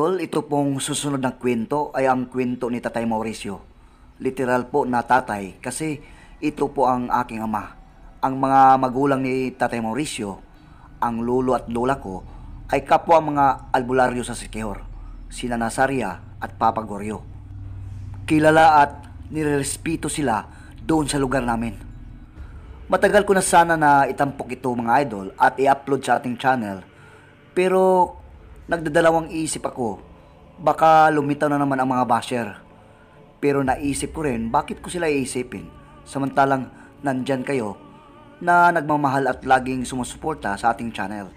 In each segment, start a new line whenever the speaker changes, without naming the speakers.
idol, ito pong susunod na kwento ay ang kwento ni Tatay Mauricio. Literal po na tatay kasi ito po ang aking ama. Ang mga magulang ni Tatay Mauricio, ang lolo at lola ko, ay kapwa mga albularyo sa Siquijor, sina Nasaria at Papa Goryo. Kilala at nirerespeto sila doon sa lugar namin. Matagal ko na sana na itampok ito mga idol at i-upload sa ating channel pero Nagdadalawang isip ako. Baka lumitaw na naman ang mga basher. Pero naisip ko rin, bakit ko sila iisipin? Samantalang nandyan kayo na nagmamahal at laging sumusuporta sa ating channel.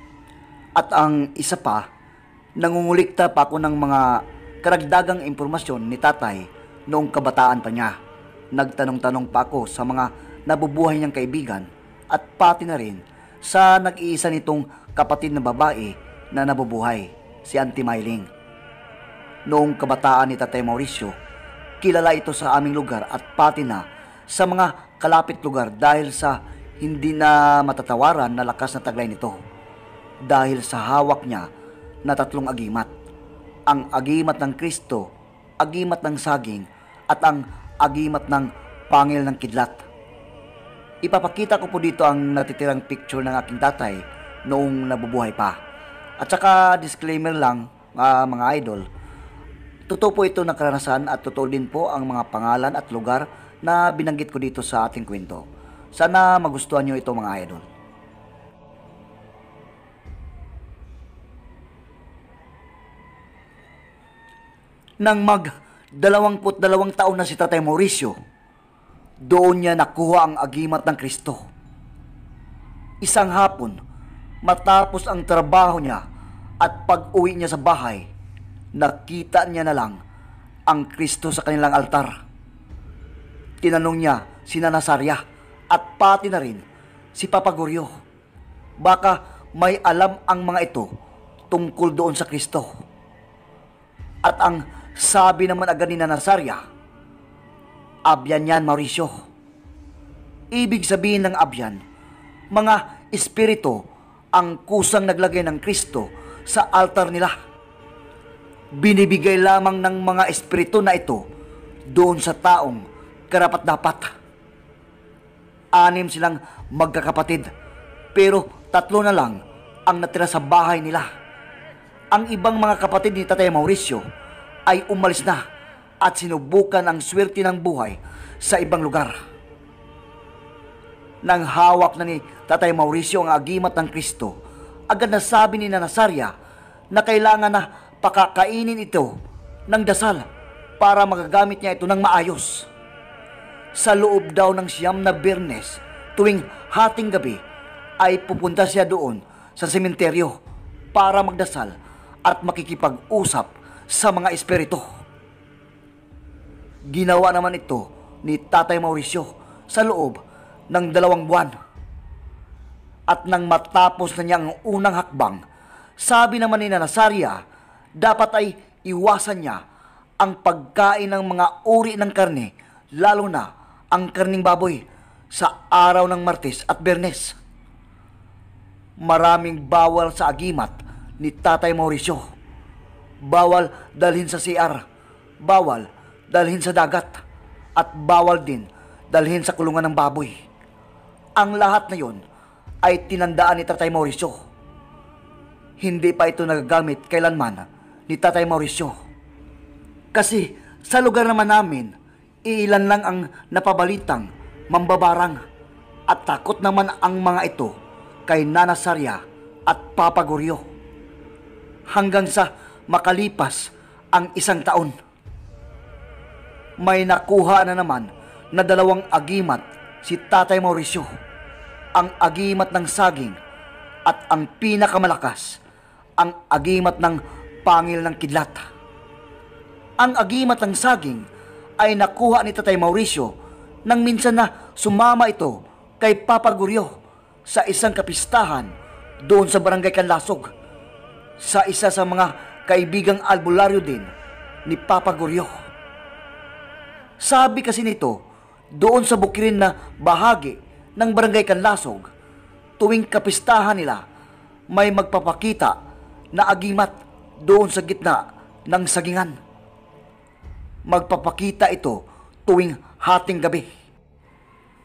At ang isa pa, nangungulikta pa ako ng mga karagdagang impormasyon ni tatay noong kabataan pa niya. Nagtanong-tanong pa ako sa mga nabubuhay niyang kaibigan at pati na rin sa nag-iisa nitong kapatid na babae na nabubuhay si Auntie Mailing. Noong kabataan ni Tatay Mauricio, kilala ito sa aming lugar at pati na sa mga kalapit lugar dahil sa hindi na matatawaran na lakas na taglay nito. Dahil sa hawak niya na tatlong agimat. Ang agimat ng Kristo, agimat ng saging, at ang agimat ng pangil ng kidlat. Ipapakita ko po dito ang natitirang picture ng aking tatay noong nabubuhay pa. At saka disclaimer lang uh, mga idol, totoo po ito na karanasan at totoo din po ang mga pangalan at lugar na binanggit ko dito sa ating kwento. Sana magustuhan nyo ito mga idol. Nang mag dalawangput dalawang taon na si Tatay Mauricio, doon niya nakuha ang agimat ng Kristo. Isang hapon, matapos ang trabaho niya, at pag-uwi niya sa bahay, nakita niya na lang ang Kristo sa kanilang altar. Tinanong niya si Nanasarya at pati na rin si Papagorio. Baka may alam ang mga ito tungkol doon sa Kristo. At ang sabi naman agad ni Nanasarya, Abyan yan, Mauricio. Ibig sabihin ng abyan, mga espiritu ang kusang naglagay ng Kristo sa altar nila. Binibigay lamang ng mga espiritu na ito doon sa taong karapat-dapat. Anim silang magkakapatid pero tatlo na lang ang natira sa bahay nila. Ang ibang mga kapatid ni Tatay Mauricio ay umalis na at sinubukan ang swerte ng buhay sa ibang lugar nang hawak na ni Tatay Mauricio ang agimat ng Kristo, agad na sabi ni Nanasarya na kailangan na pakakainin ito ng dasal para magagamit niya ito ng maayos. Sa loob daw ng siyam na birnes, tuwing hating gabi, ay pupunta siya doon sa sementeryo para magdasal at makikipag-usap sa mga espiritu. Ginawa naman ito ni Tatay Mauricio sa loob ng dalawang buwan. At nang matapos na niya ang unang hakbang, sabi naman ni Nasaria, dapat ay iwasan niya ang pagkain ng mga uri ng karne, lalo na ang karning baboy sa araw ng Martes at Bernes. Maraming bawal sa agimat ni Tatay Mauricio. Bawal dalhin sa CR, bawal dalhin sa dagat, at bawal din dalhin sa kulungan ng baboy. Ang lahat na yon ay tinandaan ni Tatay Mauricio. Hindi pa ito nagagamit kailanman ni Tatay Mauricio. Kasi sa lugar naman namin, iilan lang ang napabalitang mambabarang at takot naman ang mga ito kay Nana Sarya at Papa Goryo. Hanggang sa makalipas ang isang taon. May nakuha na naman na dalawang agimat si Tatay Mauricio ang agimat ng saging at ang pinakamalakas ang agimat ng pangil ng kidlat. Ang agimat ng saging ay nakuha ni Tatay Mauricio nang minsan na sumama ito kay Papa Guryo sa isang kapistahan doon sa barangay Canlasog sa isa sa mga kaibigang albularyo din ni Papa Guryo. Sabi kasi nito doon sa bukirin na bahagi ng Barangay Kanlasog, tuwing kapistahan nila, may magpapakita na agimat doon sa gitna ng sagingan. Magpapakita ito tuwing hating gabi.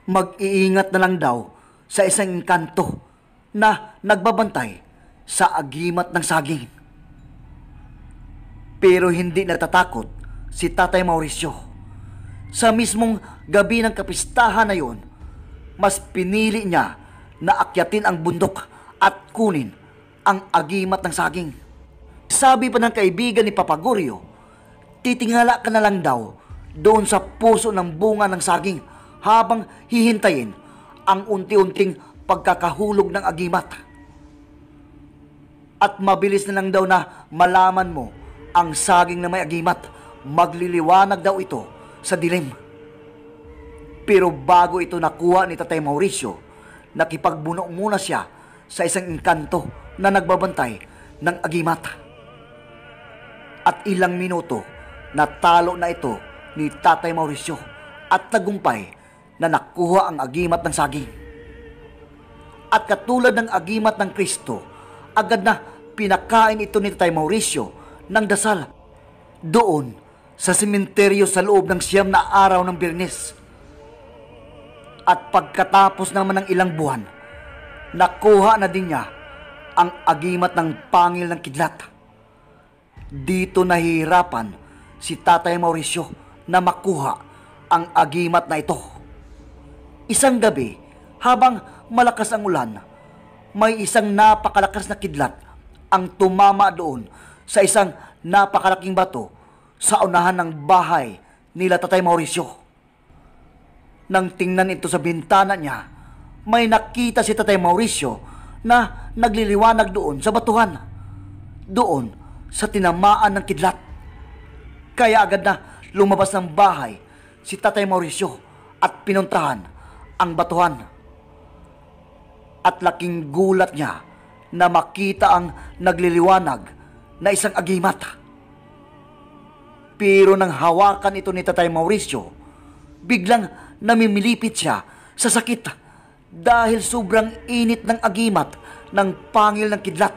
Mag-iingat na lang daw sa isang kanto na nagbabantay sa agimat ng saging. Pero hindi natatakot si Tatay Mauricio. Sa mismong gabi ng kapistahan na yon, mas pinili niya na akyatin ang bundok at kunin ang agimat ng saging. Sabi pa ng kaibigan ni Papagorio, titingala ka na lang daw doon sa puso ng bunga ng saging habang hihintayin ang unti-unting pagkakahulog ng agimat. At mabilis na lang daw na malaman mo ang saging na may agimat. Magliliwanag daw ito sa dilim. Pero bago ito nakuha ni Tatay Mauricio, nakipagbuno muna siya sa isang engkanto na nagbabantay ng agimata. At ilang minuto, natalo na ito ni Tatay Mauricio at tagumpay na nakuha ang agimat ng saging. At katulad ng agimat ng Kristo, agad na pinakain ito ni Tatay Mauricio ng dasal doon sa sementeryo sa loob ng siyam na araw ng Birnes at pagkatapos naman ng ilang buwan, nakuha na din niya ang agimat ng pangil ng kidlat. Dito nahihirapan si Tatay Mauricio na makuha ang agimat na ito. Isang gabi, habang malakas ang ulan, may isang napakalakas na kidlat ang tumama doon sa isang napakalaking bato sa unahan ng bahay nila Tatay Mauricio. Nang tingnan ito sa bintana niya, may nakita si Tatay Mauricio na nagliliwanag doon sa batuhan. Doon sa tinamaan ng kidlat. Kaya agad na lumabas ng bahay si Tatay Mauricio at pinuntahan ang batuhan. At laking gulat niya na makita ang nagliliwanag na isang agimat. Pero nang hawakan ito ni Tatay Mauricio, Biglang namimilipit siya sa sakit dahil sobrang init ng agimat ng pangil ng kidlat.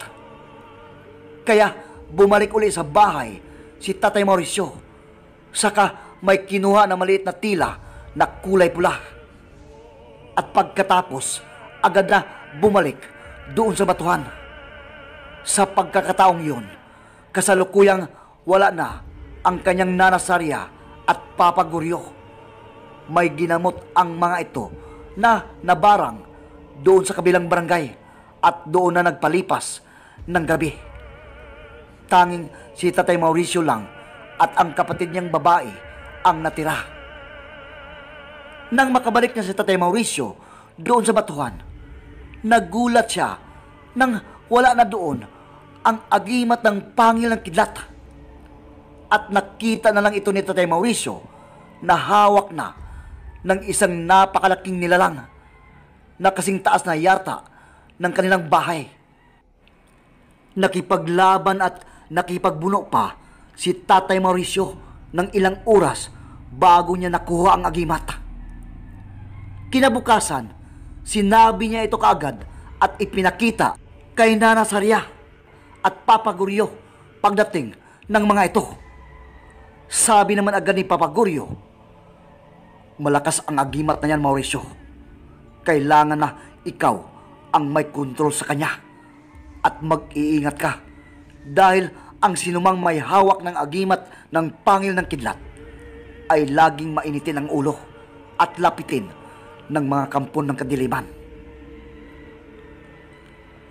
Kaya bumalik uli sa bahay si Tatay Mauricio. Saka may kinuha na maliit na tila na kulay pula. At pagkatapos, agad na bumalik doon sa batuhan. Sa pagkakataong yun, kasalukuyang wala na ang kanyang nanasarya at papaguryo may ginamot ang mga ito na nabarang doon sa kabilang barangay at doon na nagpalipas ng gabi. Tanging si Tatay Mauricio lang at ang kapatid niyang babae ang natira. Nang makabalik na si Tatay Mauricio doon sa batuhan, nagulat siya nang wala na doon ang agimat ng pangil ng kidlat. At nakita na lang ito ni Tatay Mauricio na hawak na ng isang napakalaking nilalang na kasing taas na yarta ng kanilang bahay. Nakipaglaban at nakipagbuno pa si Tatay Mauricio ng ilang oras bago niya nakuha ang agimat. Kinabukasan, sinabi niya ito kaagad at ipinakita kay Nana Saria at Papa Guryo pagdating ng mga ito. Sabi naman agad ni Papa Guryo, Malakas ang agimat na yan, Mauricio. Kailangan na ikaw ang may kontrol sa kanya. At mag-iingat ka. Dahil ang sinumang may hawak ng agimat ng pangil ng kidlat ay laging mainitin ang ulo at lapitin ng mga kampon ng kadiliman.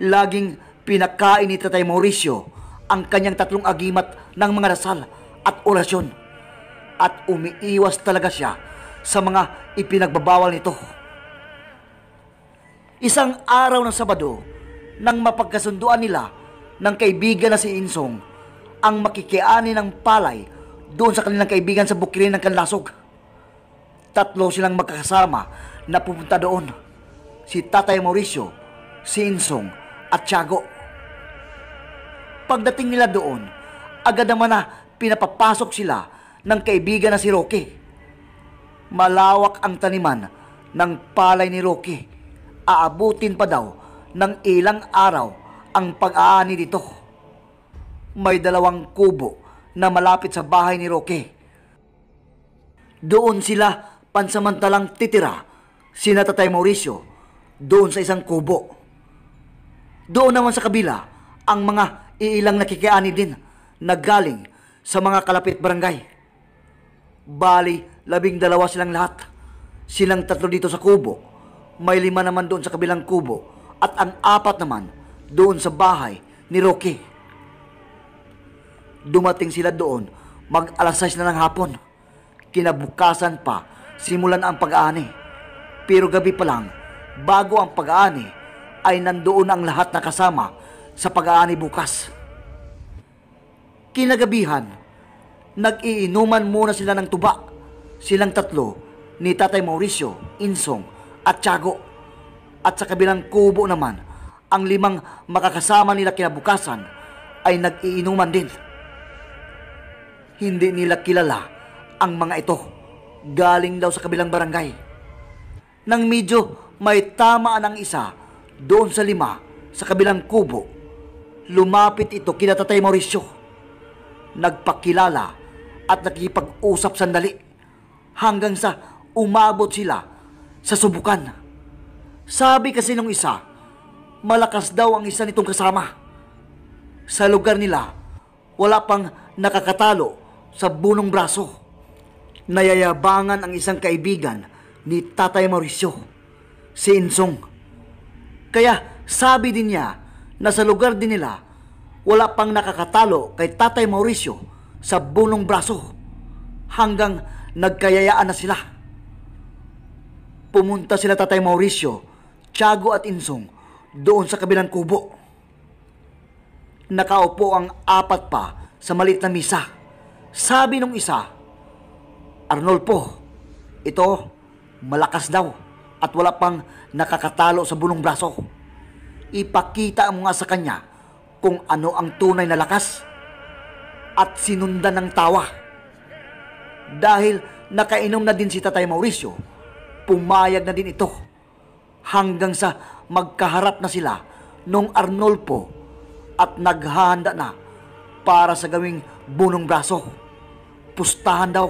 Laging pinakain ni Tatay Mauricio ang kanyang tatlong agimat ng mga dasal at orasyon at umiiwas talaga siya sa mga ipinagbabawal nito. Isang araw ng Sabado, nang mapagkasunduan nila ng kaibigan na si Insong, ang makikiani ng palay doon sa kanilang kaibigan sa bukirin ng Kanlasog. Tatlo silang magkakasama na pupunta doon. Si Tatay Mauricio, si Insong at Tiago. Pagdating nila doon, agad naman na pinapapasok sila ng kaibigan na si Roque malawak ang taniman ng palay ni Rocky. Aabutin pa daw ng ilang araw ang pag-aani dito. May dalawang kubo na malapit sa bahay ni Rocky. Doon sila pansamantalang titira si Natatay Mauricio doon sa isang kubo. Doon naman sa kabila ang mga iilang nakikiani din na galing sa mga kalapit barangay. Bali, labing dalawa silang lahat. Silang tatlo dito sa kubo, may lima naman doon sa kabilang kubo, at ang apat naman doon sa bahay ni Rocky. Dumating sila doon mag alas 6 na ng hapon. Kinabukasan pa, simulan ang pag-aani. Pero gabi pa lang, bago ang pag-aani, ay nandoon ang lahat na kasama sa pag-aani bukas. Kinagabihan, nag-iinuman muna sila ng tuba Silang tatlo ni Tatay Mauricio, Insong at Tiago. At sa kabilang kubo naman, ang limang makakasama nila kinabukasan ay nag-iinuman din. Hindi nila kilala ang mga ito. Galing daw sa kabilang barangay. Nang medyo may tamaan ang isa doon sa lima sa kabilang kubo, lumapit ito kina Tatay Mauricio. Nagpakilala at nakipag-usap sandali hanggang sa umabot sila sa subukan. Sabi kasi nung isa, malakas daw ang isa nitong kasama. Sa lugar nila, wala pang nakakatalo sa bunong braso. Nayayabangan ang isang kaibigan ni Tatay Mauricio, si Insong. Kaya sabi din niya na sa lugar din nila, wala pang nakakatalo kay Tatay Mauricio sa bunong braso hanggang nagkayayaan na sila. Pumunta sila Tatay Mauricio, Tiago at Insong doon sa kabilang kubo. Nakaupo ang apat pa sa maliit na misa. Sabi nung isa, Arnolfo, ito, malakas daw at wala pang nakakatalo sa bunong braso. Ipakita mo nga sa kanya kung ano ang tunay na lakas at sinundan ng tawa. Dahil nakainom na din si Tatay Mauricio, pumayag na din ito. Hanggang sa magkaharap na sila nung Arnolfo at naghahanda na para sa gawing bunong braso. Pustahan daw.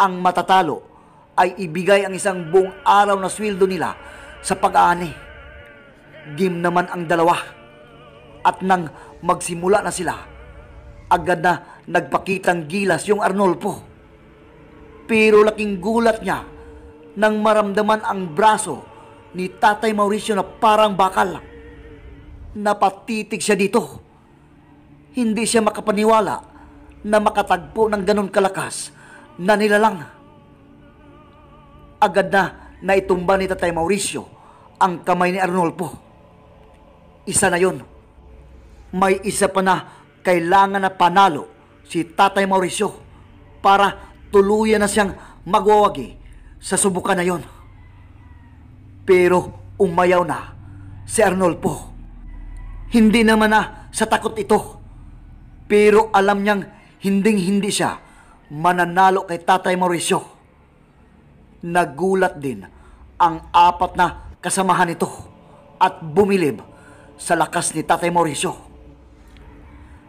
Ang matatalo ay ibigay ang isang buong araw na sweldo nila sa pag-aani. Gim naman ang dalawa. At nang magsimula na sila, agad na nagpakitang gilas yung Arnolfo pero laking gulat niya nang maramdaman ang braso ni Tatay Mauricio na parang bakal. Napatitig siya dito. Hindi siya makapaniwala na makatagpo ng ganon kalakas na nilalang. Agad na naitumba ni Tatay Mauricio ang kamay ni Arnolfo. Isa na yon. May isa pa na kailangan na panalo si Tatay Mauricio para tuluyan na siyang magwawagi sa subukan na yon. Pero umayaw na si Arnolfo. Hindi naman na sa takot ito. Pero alam niyang hinding-hindi siya mananalo kay Tatay Mauricio. Nagulat din ang apat na kasamahan nito at bumilib sa lakas ni Tatay Mauricio.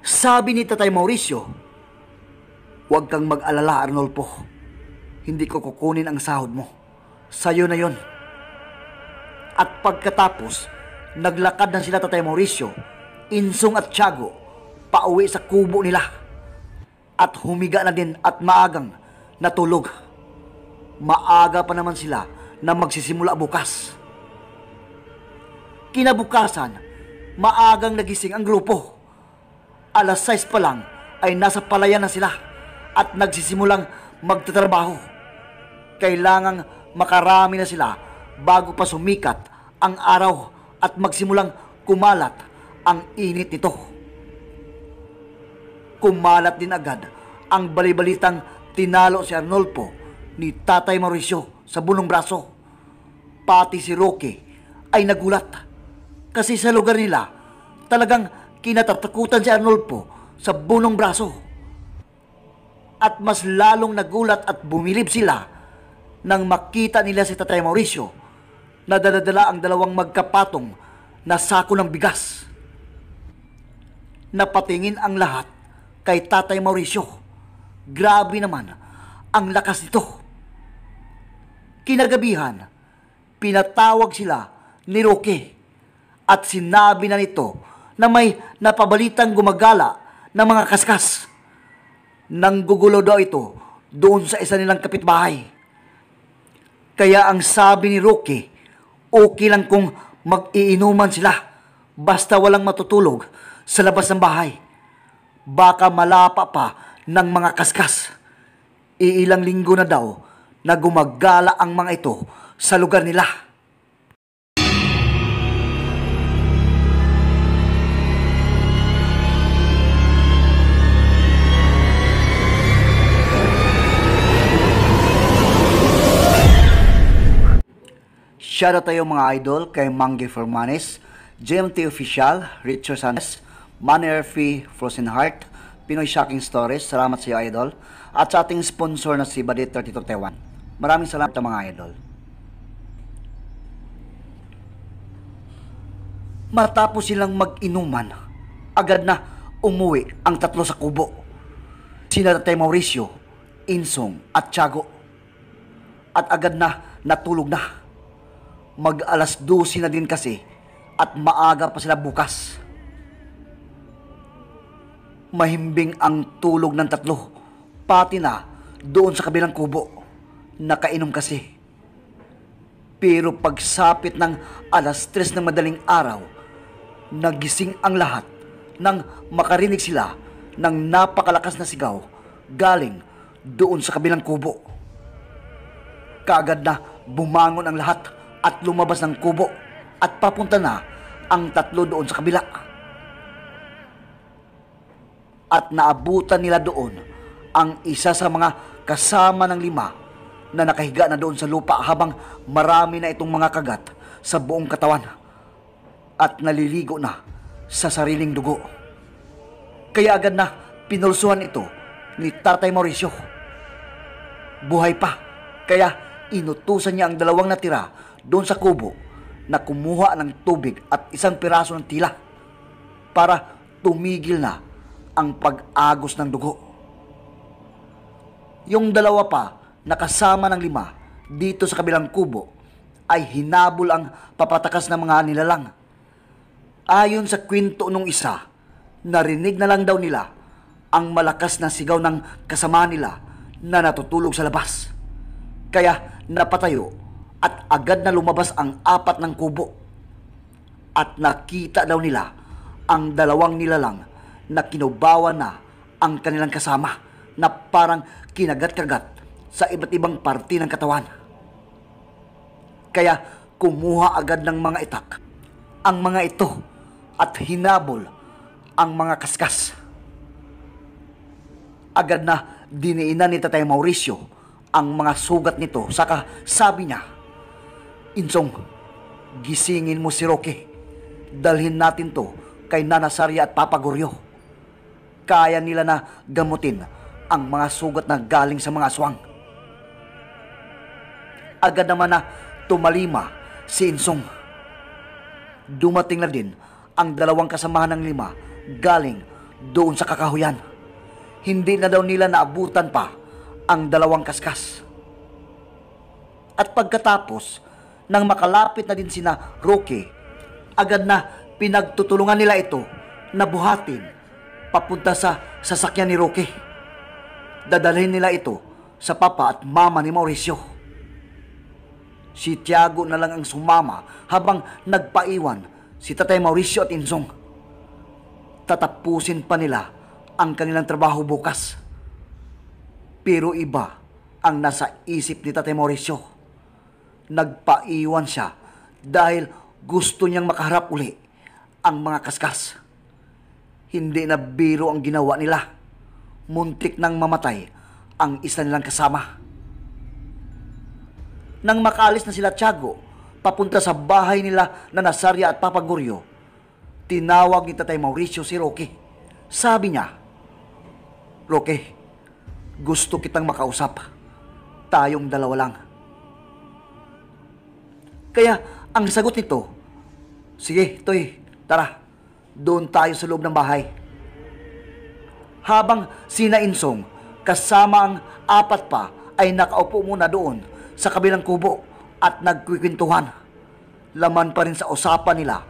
Sabi ni Tatay Mauricio, Huwag kang mag-alala, Arnolfo. Hindi ko kukunin ang sahod mo. Sa'yo na yon. At pagkatapos, naglakad na sila Tatay Mauricio, Insung at Tiago, pauwi sa kubo nila. At humiga na din at maagang natulog. Maaga pa naman sila na magsisimula bukas. Kinabukasan, maagang nagising ang grupo. Alas 6 pa lang ay nasa palayan na sila at nagsisimulang magtatrabaho. Kailangang makarami na sila bago pa sumikat ang araw at magsimulang kumalat ang init nito. Kumalat din agad ang balibalitang tinalo si Arnolfo ni Tatay Mauricio sa bunong braso. Pati si Roque ay nagulat kasi sa lugar nila talagang kinatatakutan si Arnolfo sa bunong braso at mas lalong nagulat at bumilib sila nang makita nila si Tatay Mauricio na dadadala ang dalawang magkapatong na sako ng bigas. Napatingin ang lahat kay Tatay Mauricio. Grabe naman ang lakas nito. Kinagabihan, pinatawag sila ni Roque at sinabi na nito na may napabalitang gumagala ng mga kaskas nanggugulo daw ito doon sa isa nilang kapitbahay. Kaya ang sabi ni Rocky, okay lang kung mag-iinuman sila basta walang matutulog sa labas ng bahay. Baka malapa pa ng mga kaskas. Iilang linggo na daw na gumagala ang mga ito sa lugar nila. Shoutout tayo mga idol kay Mangi Formanes, JMT Official, Richard Sanchez, Manny Manoerfi Frozen Heart, Pinoy Shocking Stories, salamat sa iyo idol, at sa ating sponsor na si Badit 3221. Maraming salamat sa mga idol. Matapos silang mag-inuman, agad na umuwi ang tatlo sa kubo. Sina Tatay Mauricio, Insong at Chago. At agad na natulog na Mag alas 12 na din kasi at maaga pa sila bukas. Mahimbing ang tulog ng tatlo, pati na doon sa kabilang kubo. Nakainom kasi. Pero pagsapit ng alas 3 ng madaling araw, nagising ang lahat nang makarinig sila ng napakalakas na sigaw galing doon sa kabilang kubo. Kaagad na bumangon ang lahat at lumabas ng kubo at papunta na ang tatlo doon sa kabila. At naabutan nila doon ang isa sa mga kasama ng lima na nakahiga na doon sa lupa habang marami na itong mga kagat sa buong katawan at naliligo na sa sariling dugo. Kaya agad na pinulsuhan ito ni Tatay Mauricio. Buhay pa, kaya inutusan niya ang dalawang natira doon sa kubo na kumuha ng tubig at isang piraso ng tila para tumigil na ang pag-agos ng dugo. Yung dalawa pa nakasama ng lima dito sa kabilang kubo ay hinabol ang papatakas ng mga nilalang. Ayon sa kwento nung isa, narinig na lang daw nila ang malakas na sigaw ng kasama nila na natutulog sa labas. Kaya napatayo at agad na lumabas ang apat ng kubo. At nakita daw nila ang dalawang nilalang na kinubawa na ang kanilang kasama na parang kinagat-kagat sa iba't ibang parte ng katawan. Kaya kumuha agad ng mga itak ang mga ito at hinabol ang mga kaskas. Agad na diniinan ni Tatay Mauricio ang mga sugat nito saka sabi niya Insong, gisingin mo si Roque. Dalhin natin to kay Nana Saria at Papa Goryo. Kaya nila na gamutin ang mga sugat na galing sa mga aswang. Agad naman na tumalima si Insong. Dumating na din ang dalawang kasamahan ng lima galing doon sa kakahuyan. Hindi na daw nila naabutan pa ang dalawang kaskas. At pagkatapos, nang makalapit na din sina Roque, agad na pinagtutulungan nila ito na buhatin papunta sa sasakyan ni Roque. Dadalhin nila ito sa papa at mama ni Mauricio. Si Tiago na lang ang sumama habang nagpaiwan si Tatay Mauricio at Insong. Tatapusin pa nila ang kanilang trabaho bukas. Pero iba ang nasa isip ni Tatay Mauricio Nagpaiwan siya dahil gusto niyang makaharap uli ang mga kaskas. Hindi na biro ang ginawa nila. Muntik nang mamatay ang isa nilang kasama. Nang makaalis na sila Tiago, papunta sa bahay nila na Nasaria at Papaguryo, tinawag ni Tatay Mauricio si Roque. Sabi niya, Roque, gusto kitang makausap. Tayong dalawa lang kaya ang sagot nito, sige, Toy, tara, doon tayo sa loob ng bahay. Habang sina Insong kasama ang apat pa ay nakaupo muna doon sa kabilang kubo at nagkwikwentuhan. Laman pa rin sa usapan nila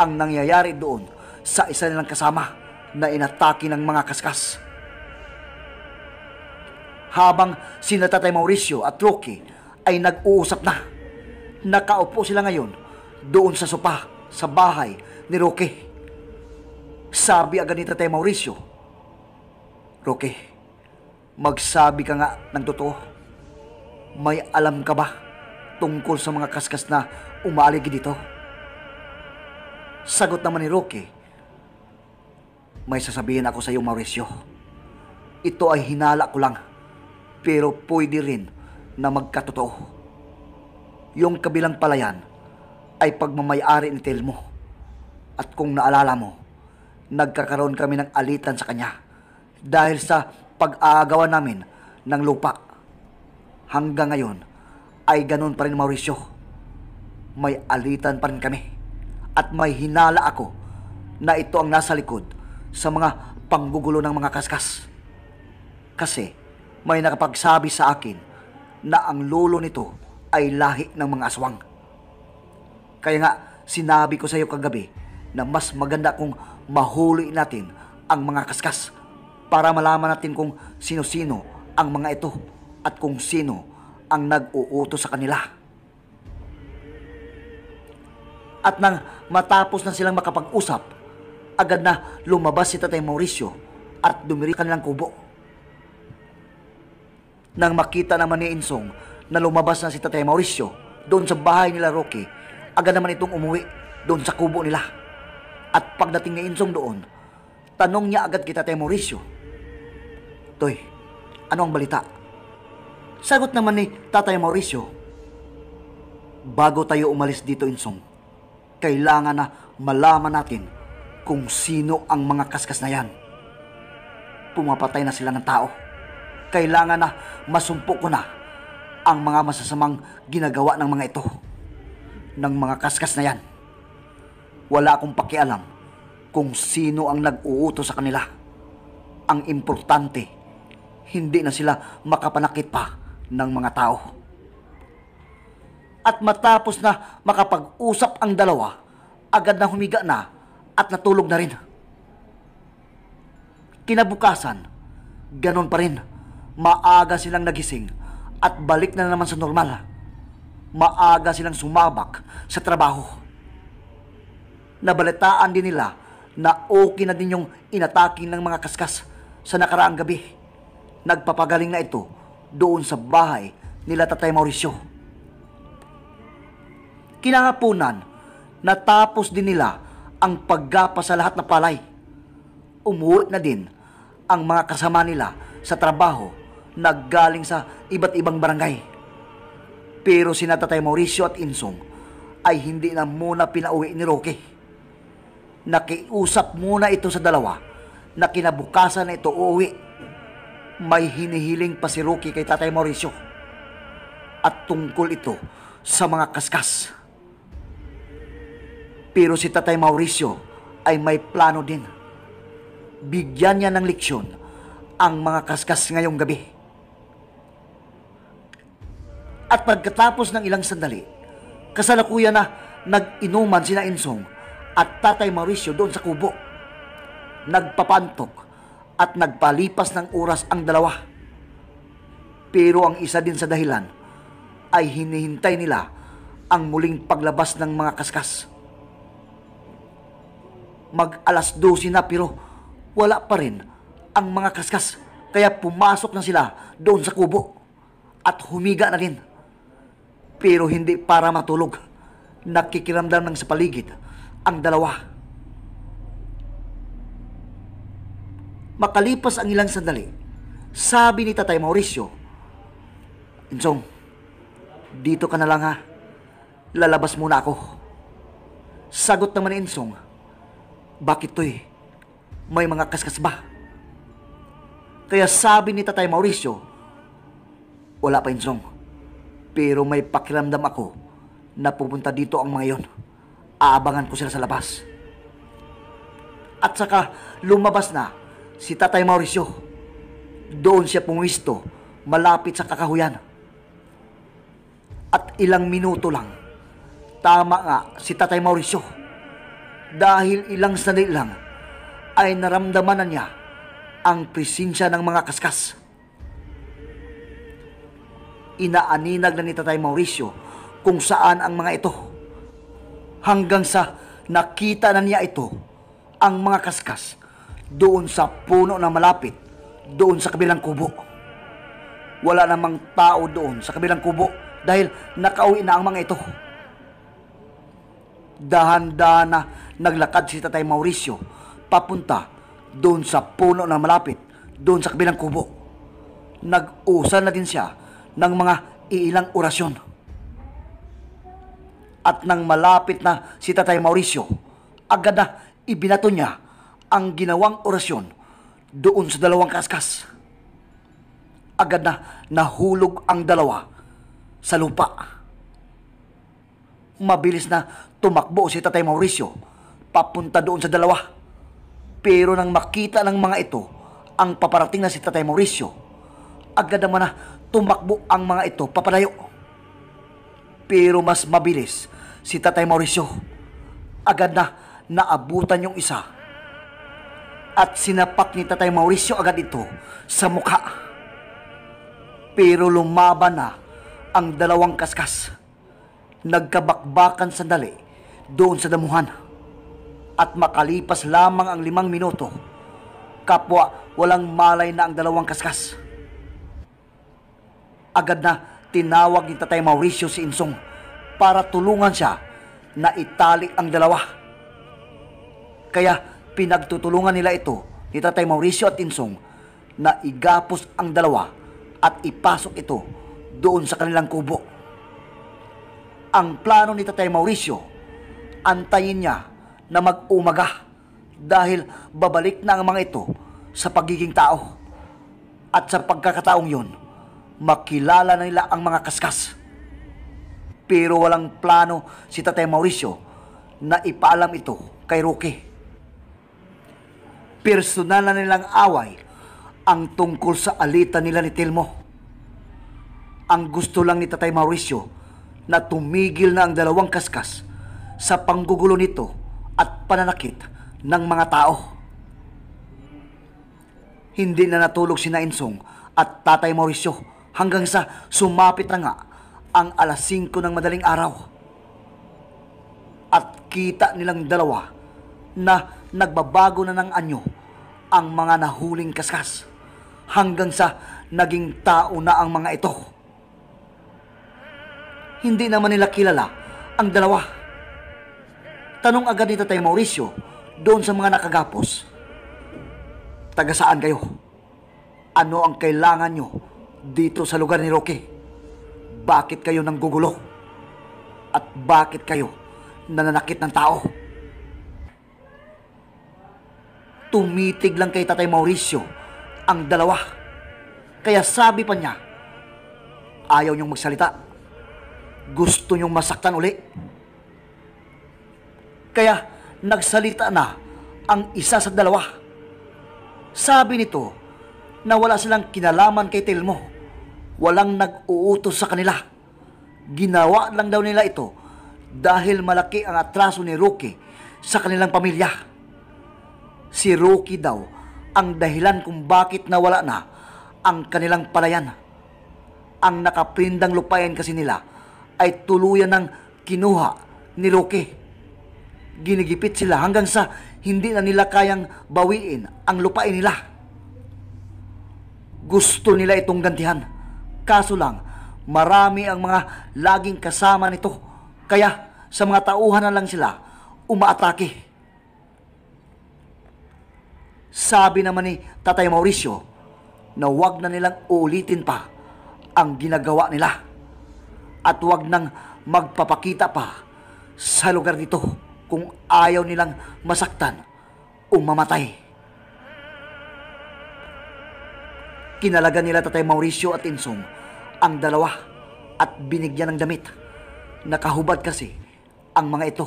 ang nangyayari doon sa isa nilang kasama na inatake ng mga kaskas. Habang sina Tatay Mauricio at Rocky ay nag-uusap na Nakaupo sila ngayon doon sa sopa sa bahay ni Roque. Sabi agad ni Tatay Mauricio, Roque, magsabi ka nga ng totoo. May alam ka ba tungkol sa mga kaskas na umalig dito? Sagot naman ni Roque, may sasabihin ako sa iyo Mauricio. Ito ay hinala ko lang, pero pwede rin na magkatotoo yung kabilang palayan ay pagmamayari ni Telmo. At kung naalala mo, nagkakaroon kami ng alitan sa kanya dahil sa pag-aagawan namin ng lupa. Hanggang ngayon ay ganun pa rin Mauricio. May alitan pa rin kami at may hinala ako na ito ang nasa likod sa mga panggugulo ng mga kaskas. Kasi may nakapagsabi sa akin na ang lolo nito ay lahi ng mga aswang. Kaya nga, sinabi ko sa iyo kagabi na mas maganda kung mahuli natin ang mga kaskas para malaman natin kung sino-sino ang mga ito at kung sino ang nag-uuto sa kanila. At nang matapos na silang makapag-usap, agad na lumabas si Tatay Mauricio at dumiri kanilang kubo. Nang makita naman ni Insong na lumabas na si Tatay Mauricio doon sa bahay nila Rocky, agad naman itong umuwi doon sa kubo nila. At pagdating ni Insong doon, tanong niya agad kay Tatay Mauricio, Toy, ano ang balita? Sagot naman ni Tatay Mauricio, Bago tayo umalis dito, Insong, kailangan na malaman natin kung sino ang mga kaskas na yan. Pumapatay na sila ng tao. Kailangan na masumpo ko na ang mga masasamang ginagawa ng mga ito. Ng mga kaskas na yan. Wala akong pakialam kung sino ang nag-uuto sa kanila. Ang importante, hindi na sila makapanakit pa ng mga tao. At matapos na makapag-usap ang dalawa, agad na humiga na at natulog na rin. Kinabukasan, ganon pa rin. Maaga silang nagising at balik na naman sa normal. Maaga silang sumabak sa trabaho. Nabalitaan din nila na okay na din yung inatake ng mga kaskas sa nakaraang gabi. Nagpapagaling na ito doon sa bahay nila Tatay Mauricio. Kinahapunan, natapos din nila ang paggapa sa lahat na palay. Umuwi na din ang mga kasama nila sa trabaho naggaling sa iba't ibang barangay. Pero si Natatay Mauricio at Insong ay hindi na muna pinauwi ni Roque. Nakiusap muna ito sa dalawa na kinabukasan na ito uuwi. May hinihiling pa si Roque kay Tatay Mauricio at tungkol ito sa mga kaskas. Pero si Tatay Mauricio ay may plano din. Bigyan niya ng leksyon ang mga kaskas ngayong gabi. At pagkatapos ng ilang sandali, kasalukuyan na nag-inuman sina Insong at Tatay Mauricio doon sa kubo. Nagpapantok at nagpalipas ng oras ang dalawa. Pero ang isa din sa dahilan ay hinihintay nila ang muling paglabas ng mga kaskas. Mag alas 12 na pero wala pa rin ang mga kaskas kaya pumasok na sila doon sa kubo at humiga na rin pero hindi para matulog. Nakikiramdam ng sa paligid ang dalawa. Makalipas ang ilang sandali, sabi ni Tatay Mauricio, Insong, dito ka na lang ha. Lalabas muna ako. Sagot naman ni Insong, Bakit to'y? May mga kaskas ba? Kaya sabi ni Tatay Mauricio, Wala pa Insong pero may pakiramdam ako na pupunta dito ang mga yon. Aabangan ko sila sa labas. At saka lumabas na si Tatay Mauricio. Doon siya pumwisto malapit sa kakahuyan. At ilang minuto lang, tama nga si Tatay Mauricio. Dahil ilang sandali lang ay naramdaman na niya ang presensya ng mga kaskas inaaninag na ni Tatay Mauricio kung saan ang mga ito. Hanggang sa nakita na niya ito ang mga kaskas doon sa puno na malapit doon sa kabilang kubo. Wala namang tao doon sa kabilang kubo dahil nakauwi na ang mga ito. Dahan-dahan na naglakad si Tatay Mauricio papunta doon sa puno na malapit doon sa kabilang kubo. Nag-usan na din siya ng mga ilang orasyon. At nang malapit na si Tatay Mauricio, agad na ibinato niya ang ginawang orasyon doon sa dalawang kaskas. Agad na nahulog ang dalawa sa lupa. Mabilis na tumakbo si Tatay Mauricio papunta doon sa dalawa. Pero nang makita ng mga ito ang paparating na si Tatay Mauricio, agad naman na tumakbo ang mga ito papalayo. Pero mas mabilis si Tatay Mauricio. Agad na naabutan yung isa. At sinapak ni Tatay Mauricio agad ito sa mukha. Pero lumaban na ang dalawang kaskas. Nagkabakbakan sandali doon sa damuhan. At makalipas lamang ang limang minuto, kapwa walang malay na ang dalawang kaskas agad na tinawag ni Tatay Mauricio si Insong para tulungan siya na itali ang dalawa. Kaya pinagtutulungan nila ito ni Tatay Mauricio at Insong na igapos ang dalawa at ipasok ito doon sa kanilang kubo. Ang plano ni Tatay Mauricio, antayin niya na mag-umaga dahil babalik na ang mga ito sa pagiging tao. At sa pagkakataong yun, makilala nila ang mga kaskas. Pero walang plano si Tatay Mauricio na ipaalam ito kay Roque. Personal na nilang away ang tungkol sa alita nila ni Telmo. Ang gusto lang ni Tatay Mauricio na tumigil na ang dalawang kaskas sa panggugulo nito at pananakit ng mga tao. Hindi na natulog si Nainsong at Tatay Mauricio hanggang sa sumapit na nga ang alas 5 ng madaling araw. At kita nilang dalawa na nagbabago na ng anyo ang mga nahuling kaskas hanggang sa naging tao na ang mga ito. Hindi naman nila kilala ang dalawa. Tanong agad nito tay Mauricio doon sa mga nakagapos. Taga saan kayo? Ano ang kailangan nyo dito sa lugar ni Roque? Bakit kayo nang gugulo? At bakit kayo nananakit ng tao? Tumitig lang kay Tatay Mauricio ang dalawa. Kaya sabi pa niya, ayaw niyong magsalita. Gusto niyong masaktan uli. Kaya nagsalita na ang isa sa dalawa. Sabi nito na wala silang kinalaman kay Telmo Walang nag-uutos sa kanila. Ginawa lang daw nila ito dahil malaki ang atraso ni Rocky sa kanilang pamilya. Si Rocky daw ang dahilan kung bakit nawala na ang kanilang palayan. Ang nakaprindang lupayan kasi nila ay tuluyan ng kinuha ni Rocky. Ginigipit sila hanggang sa hindi na nila kayang bawiin ang lupain nila. Gusto nila itong gantihan Kaso lang, marami ang mga laging kasama nito. Kaya sa mga tauhan na lang sila umaatake. Sabi naman ni Tatay Mauricio na wag na nilang ulitin pa ang ginagawa nila at wag nang magpapakita pa sa lugar nito kung ayaw nilang masaktan o mamatay. Kinalaga nila Tatay Mauricio at Insong ang dalawa at binigyan ng damit. Nakahubad kasi ang mga ito.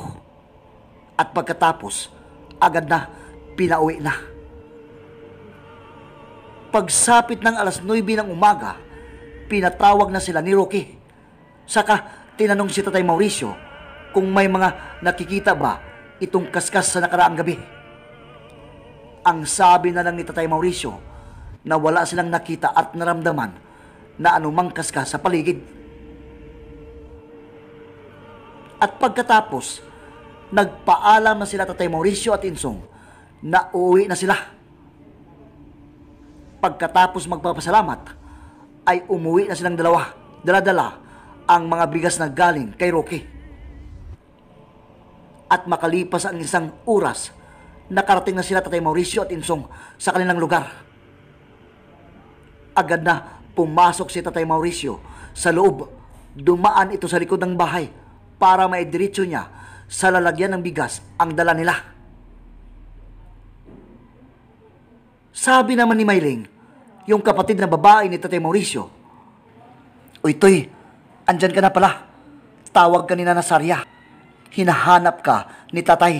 At pagkatapos, agad na pinauwi na. Pagsapit ng alas 9 ng umaga, pinatawag na sila ni Rocky. Saka tinanong si Tatay Mauricio kung may mga nakikita ba itong kaskas sa nakaraang gabi. Ang sabi na lang ni Tatay Mauricio na wala silang nakita at naramdaman na anumang kaskas sa paligid. At pagkatapos, nagpaalam na sila Tatay Mauricio at Insong na uuwi na sila. Pagkatapos magpapasalamat, ay umuwi na silang dalawa, dala-dala ang mga bigas na galing kay Roque. At makalipas ang isang oras, nakarating na sila Tatay Mauricio at Insong sa kanilang lugar. Agad na Pumasok si Tatay Mauricio sa loob. Dumaan ito sa likod ng bahay para maidiritso niya sa lalagyan ng bigas ang dala nila. Sabi naman ni Mailing, yung kapatid na babae ni Tatay Mauricio, Uy, Toy, andyan ka na pala. Tawag ka ni Nana Hinahanap ka ni Tatay.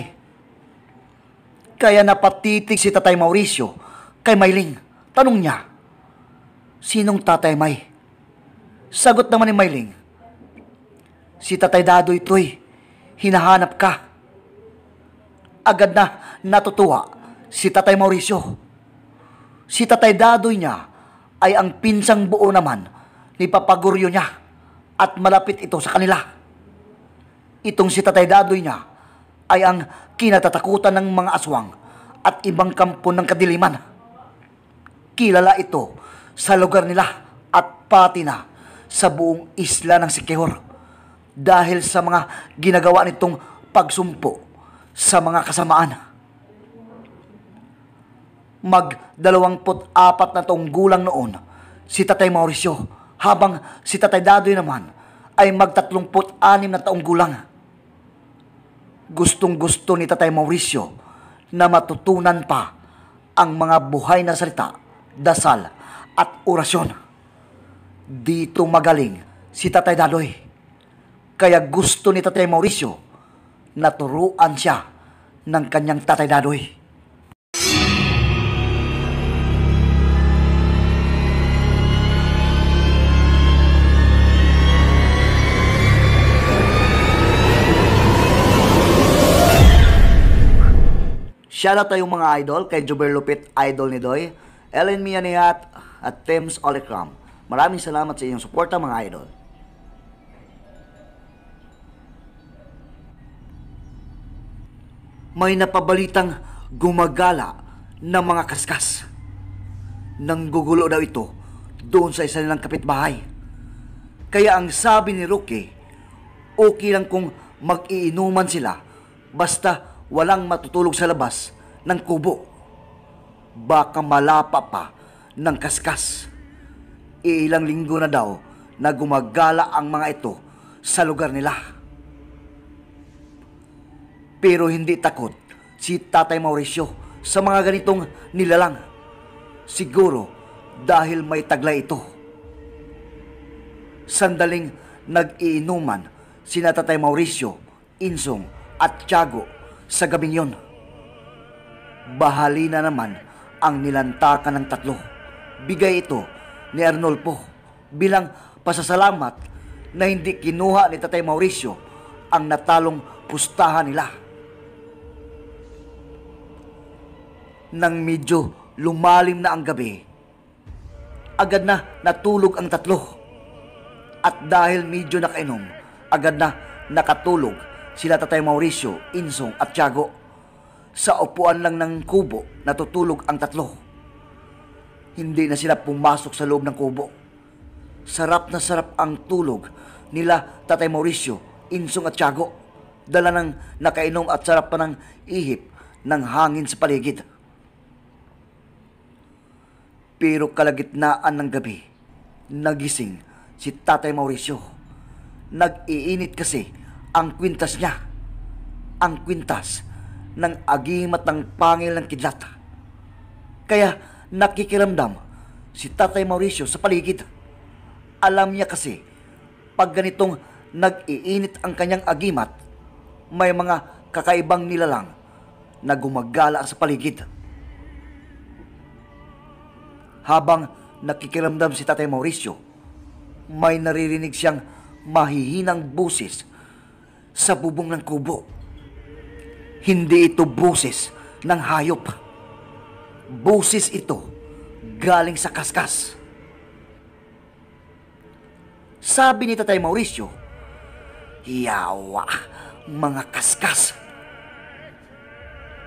Kaya napatitig si Tatay Mauricio kay Mailing. Tanong niya, Sinong tatay May? Sagot naman ni Mayling. Si tatay Dadoy Toy, hinahanap ka. Agad na natutuwa si tatay Mauricio. Si tatay Dadoy niya ay ang pinsang buo naman ni Papaguryo niya at malapit ito sa kanila. Itong si tatay Dadoy niya ay ang kinatatakutan ng mga aswang at ibang kampo ng kadiliman. Kilala ito sa lugar nila at pati na sa buong isla ng Sikihor dahil sa mga ginagawa nitong pagsumpo sa mga kasamaan. Mag dalawamput apat na taong gulang noon si Tatay Mauricio habang si Tatay Dadoy naman ay magtatlongput anim na taong gulang. Gustong gusto ni Tatay Mauricio na matutunan pa ang mga buhay na salita, dasal, at orasyon. Dito magaling si Tatay Daloy. Kaya gusto ni Tatay Mauricio na turuan siya ng kanyang Tatay Daloy. Shoutout tayong mga idol kay Juber Lupit, idol ni Doy, Ellen Mianiat, at Thames Olecram. Maraming salamat sa inyong suporta mga idol. May napabalitang gumagala ng mga kaskas. Nanggugulo daw ito doon sa isa nilang kapitbahay. Kaya ang sabi ni Rocky, okay lang kung mag-iinuman sila basta walang matutulog sa labas ng kubo. Baka malapa pa ng kaskas. Ilang linggo na daw na gumagala ang mga ito sa lugar nila. Pero hindi takot si Tatay Mauricio sa mga ganitong nilalang. Siguro dahil may taglay ito. Sandaling nag-iinuman si Tatay Mauricio, Insong at Tiago sa gabing yon. Bahali na naman ang nilantakan ng tatlo. Bigay ito ni Arnolfo bilang pasasalamat na hindi kinuha ni Tatay Mauricio ang natalong pustahan nila. Nang medyo lumalim na ang gabi, agad na natulog ang tatlo. At dahil medyo nakainom, agad na nakatulog sila Tatay Mauricio, Insong at Tiago. Sa upuan lang ng kubo natutulog ang tatlo hindi na sila pumasok sa loob ng kubo. Sarap na sarap ang tulog nila Tatay Mauricio, Insong at Tiago. Dala ng nakainom at sarap pa ng ihip ng hangin sa paligid. Pero kalagitnaan ng gabi, nagising si Tatay Mauricio. Nag-iinit kasi ang kwintas niya. Ang kwintas ng agimat ng pangil ng kidlat. Kaya nakikiramdam si Tatay Mauricio sa paligid. Alam niya kasi, pag ganitong nag-iinit ang kanyang agimat, may mga kakaibang nilalang na gumagala sa paligid. Habang nakikiramdam si Tatay Mauricio, may naririnig siyang mahihinang busis sa bubong ng kubo. Hindi ito busis ng hayop Busis ito galing sa kaskas. Sabi ni Tatay Mauricio, Yawa, mga kaskas.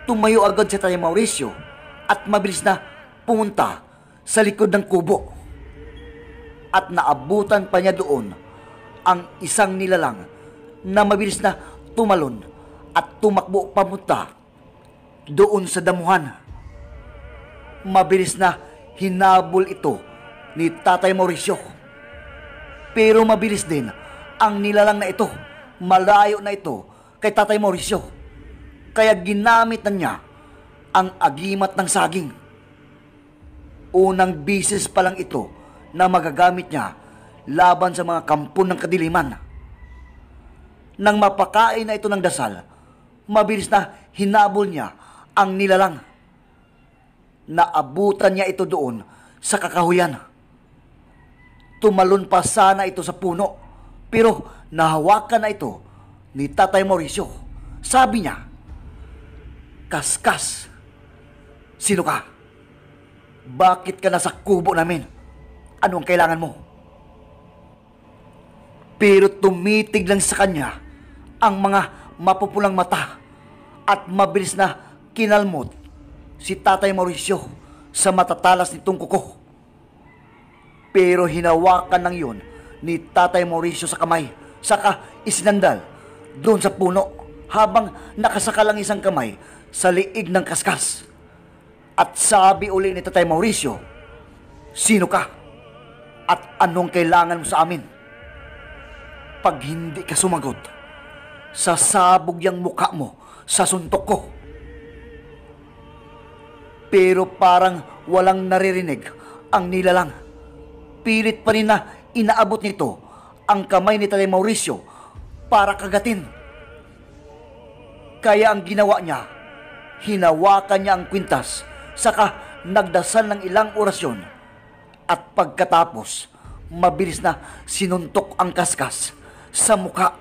Tumayo agad si Tatay Mauricio at mabilis na pumunta sa likod ng kubo. At naabutan pa niya doon ang isang nilalang na mabilis na tumalon at tumakbo pamunta doon sa damuhan mabilis na hinabol ito ni Tatay Mauricio. Pero mabilis din ang nilalang na ito, malayo na ito kay Tatay Mauricio. Kaya ginamit na niya ang agimat ng saging. Unang bisis pa lang ito na magagamit niya laban sa mga kampon ng kadiliman. Nang mapakain na ito ng dasal, mabilis na hinabol niya ang nilalang Naabutan niya ito doon sa kakahuyan. Tumalon pa sana ito sa puno, pero nahawakan na ito ni Tatay Mauricio. Sabi niya, Kaskas, sino ka? Bakit ka nasa kubo namin? Ano ang kailangan mo? Pero tumitig lang sa kanya ang mga mapupulang mata at mabilis na kinalmot si Tatay Mauricio sa matatalas nitong kuko. Pero hinawakan ng yun ni Tatay Mauricio sa kamay, saka isinandal doon sa puno habang nakasaka lang isang kamay sa liig ng kaskas. At sabi uli ni Tatay Mauricio, Sino ka? At anong kailangan mo sa amin? Pag hindi ka sumagot, sasabog yung mukha mo sa suntok ko pero parang walang naririnig ang nilalang. Pilit pa rin na inaabot nito ang kamay ni Tatay Mauricio para kagatin. Kaya ang ginawa niya, hinawakan niya ang kwintas, saka nagdasal ng ilang orasyon. At pagkatapos, mabilis na sinuntok ang kaskas sa mukha.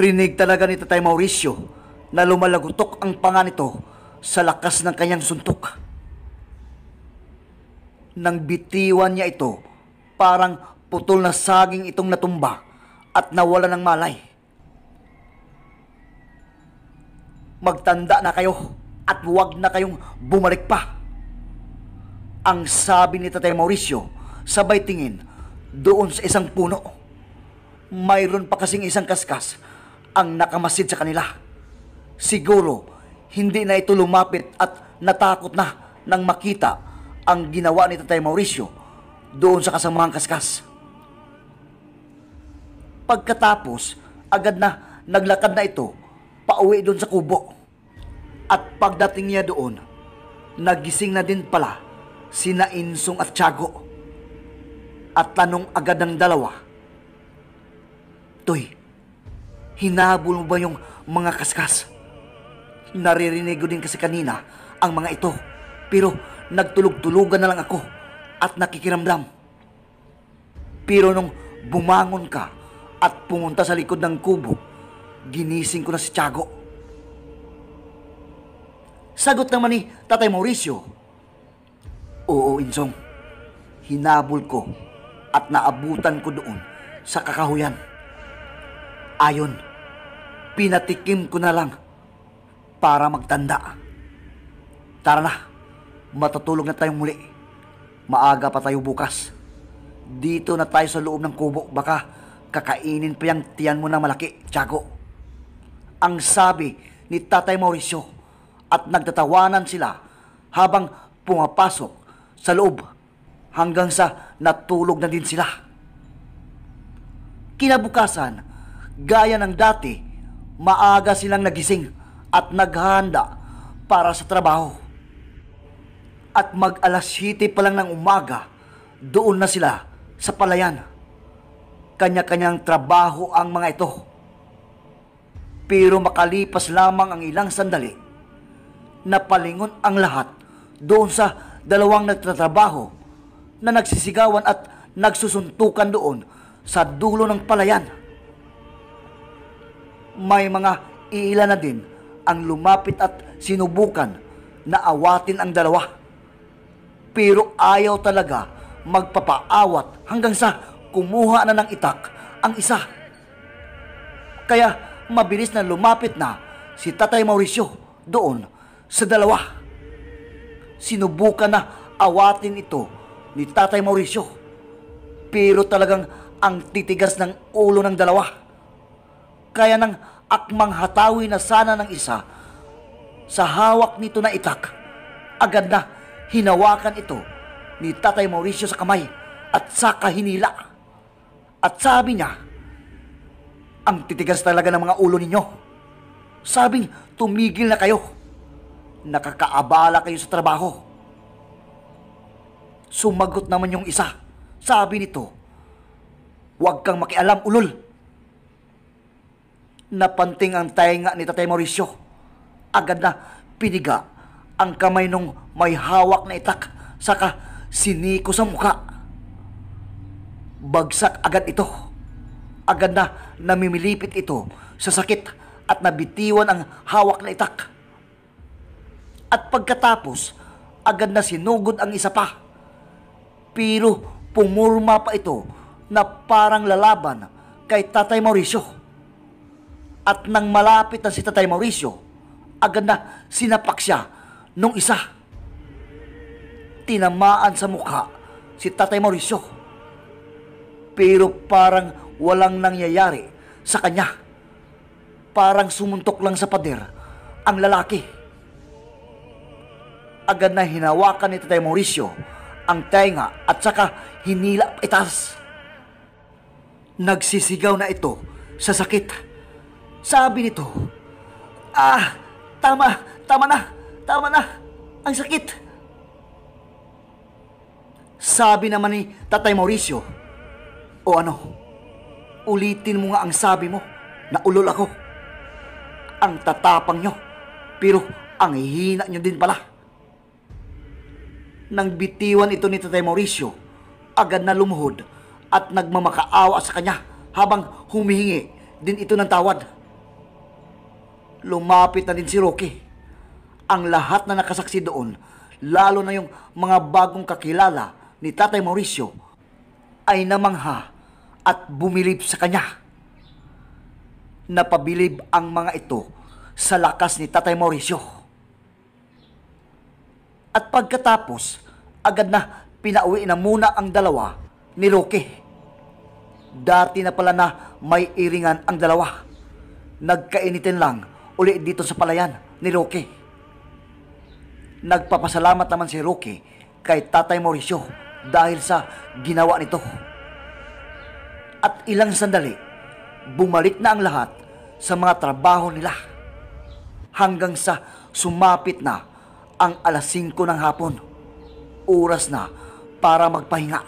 Rinig talaga ni Tatay Mauricio na lumalagutok ang panga nito sa lakas ng kanyang suntok. Nang bitiwan niya ito, parang putol na saging itong natumba at nawala ng malay. Magtanda na kayo at huwag na kayong bumalik pa. Ang sabi ni Tatay Mauricio, sabay tingin doon sa isang puno. Mayroon pa kasing isang kaskas ang nakamasid sa kanila. Siguro, hindi na ito lumapit at natakot na nang makita ang ginawa ni Tatay Mauricio doon sa kasamahang kaskas. Pagkatapos, agad na naglakad na ito pauwi doon sa kubo. At pagdating niya doon, nagising na din pala sina Insong at Tiago. At tanong agad ng dalawa, Toy, hinabol mo ba yung mga kaskas? Naririnig ko din kasi kanina ang mga ito. Pero nagtulog-tulugan na lang ako at nakikiramdam. Pero nung bumangon ka at pumunta sa likod ng kubo, ginising ko na si Tiago. Sagot naman ni Tatay Mauricio. Oo, Insong. Hinabol ko at naabutan ko doon sa kakahuyan. Ayon, pinatikim ko na lang para magtanda. Tara na, matutulog na tayong muli. Maaga pa tayo bukas. Dito na tayo sa loob ng kubo, baka kakainin pa yung tiyan mo na malaki, Tiago. Ang sabi ni Tatay Mauricio at nagtatawanan sila habang pumapasok sa loob hanggang sa natulog na din sila. Kinabukasan, gaya ng dati, maaga silang nagising at naghahanda para sa trabaho. At mag-alas 7 pa lang ng umaga, doon na sila sa palayan. Kanya-kanyang trabaho ang mga ito. Pero makalipas lamang ang ilang sandali, napalingon ang lahat doon sa dalawang nagtatrabaho na nagsisigawan at nagsusuntukan doon sa dulo ng palayan. May mga iilan na din ang lumapit at sinubukan na awatin ang dalawa. Pero ayaw talaga magpapaawat hanggang sa kumuha na ng itak ang isa. Kaya mabilis na lumapit na si Tatay Mauricio doon sa dalawa. Sinubukan na awatin ito ni Tatay Mauricio. Pero talagang ang titigas ng ulo ng dalawa. Kaya nang akmang manghatawi na sana ng isa sa hawak nito na itak. Agad na hinawakan ito ni Tatay Mauricio sa kamay at saka hinila. At sabi niya, ang titigas talaga ng mga ulo ninyo. Sabing tumigil na kayo. Nakakaabala kayo sa trabaho. Sumagot naman yung isa. Sabi nito, huwag kang makialam ulol Napanting ang tainga ni Tatay Mauricio. Agad na piniga ang kamay nung may hawak na itak saka siniko sa muka. Bagsak agad ito. Agad na namimilipit ito sa sakit at nabitiwan ang hawak na itak. At pagkatapos, agad na sinugod ang isa pa. Pero pumurma pa ito na parang lalaban kay Tatay Mauricio. At nang malapit na si Tatay Mauricio, agad na sinapak siya nung isa. Tinamaan sa mukha si Tatay Mauricio. Pero parang walang nangyayari sa kanya. Parang sumuntok lang sa pader ang lalaki. Agad na hinawakan ni Tatay Mauricio ang tenga at saka hinila itas. Nagsisigaw na ito sa sakit sabi nito, Ah, tama, tama na, tama na, ang sakit. Sabi naman ni Tatay Mauricio, O ano, ulitin mo nga ang sabi mo na ulol ako. Ang tatapang nyo, pero ang hihina nyo din pala. Nang bitiwan ito ni Tatay Mauricio, agad na lumuhod at nagmamakaawa sa kanya habang humihingi din ito ng tawad. Lumapit na din si Rocky. Ang lahat na nakasaksi doon, lalo na yung mga bagong kakilala ni Tatay Mauricio, ay namangha at bumilib sa kanya. Napabilib ang mga ito sa lakas ni Tatay Mauricio. At pagkatapos, agad na pinauwi na muna ang dalawa ni Rocky. Dati na pala na may iringan ang dalawa. Nagkainitin lang uli dito sa palayan ni Roque. Nagpapasalamat naman si Roque kay Tatay Mauricio dahil sa ginawa nito. At ilang sandali, bumalik na ang lahat sa mga trabaho nila hanggang sa sumapit na ang alas 5 ng hapon. Oras na para magpahinga.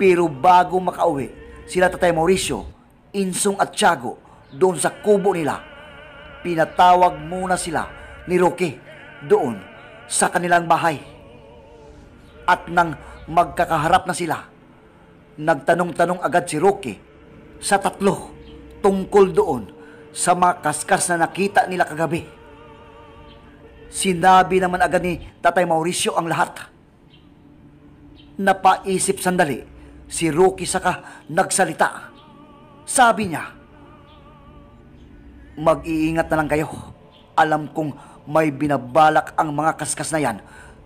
Pero bago makauwi sila Tatay Mauricio, Insong at Tiago doon sa kubo nila. Pinatawag muna sila ni Rocky doon sa kanilang bahay. At nang magkakaharap na sila, nagtanong-tanong agad si Rocky sa tatlo tungkol doon sa mga kaskas na nakita nila kagabi. Sinabi naman agad ni Tatay Mauricio ang lahat. Napaisip sandali si Rocky saka nagsalita. Sabi niya, Mag-iingat na lang kayo. Alam kong may binabalak ang mga kaskas na yan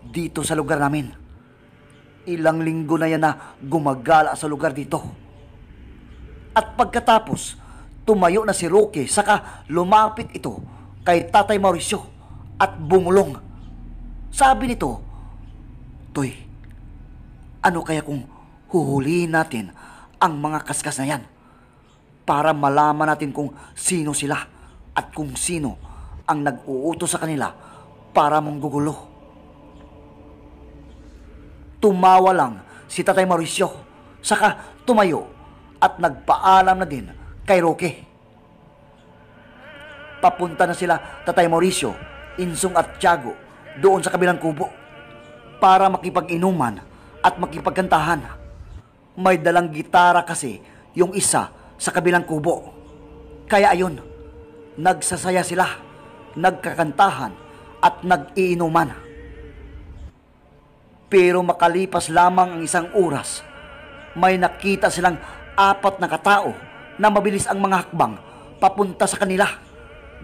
dito sa lugar namin. Ilang linggo na yan na gumagala sa lugar dito. At pagkatapos, tumayo na si Roque saka lumapit ito kay Tatay Mauricio at bumulong. Sabi nito, Toy, ano kaya kung huhulihin natin ang mga kaskas na yan para malaman natin kung sino sila at kung sino ang nag-uuto sa kanila para manggugulo. Tumawa lang si Tatay Mauricio, saka tumayo at nagpaalam na din kay Roque. Papunta na sila Tatay Mauricio, Insong at Tiago doon sa kabilang kubo para makipag-inuman at makipagkantahan. May dalang gitara kasi yung isa sa kabilang kubo. Kaya ayon, Nagsasaya sila, nagkakantahan at nagiinuman. Pero makalipas lamang ang isang oras, may nakita silang apat na katao na mabilis ang mga hakbang papunta sa kanila.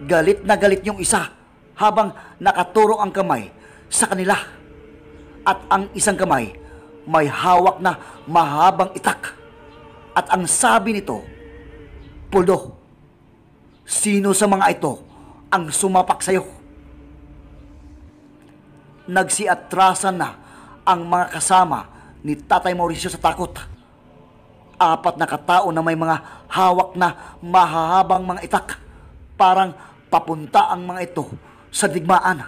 Galit na galit yung isa habang nakaturo ang kamay sa kanila. At ang isang kamay may hawak na mahabang itak. At ang sabi nito, Puldo. Sino sa mga ito ang sumapak sa iyo? Nagsiatrasan na ang mga kasama ni Tatay Mauricio sa takot. Apat na katao na may mga hawak na mahahabang mga itak. Parang papunta ang mga ito sa digmaan.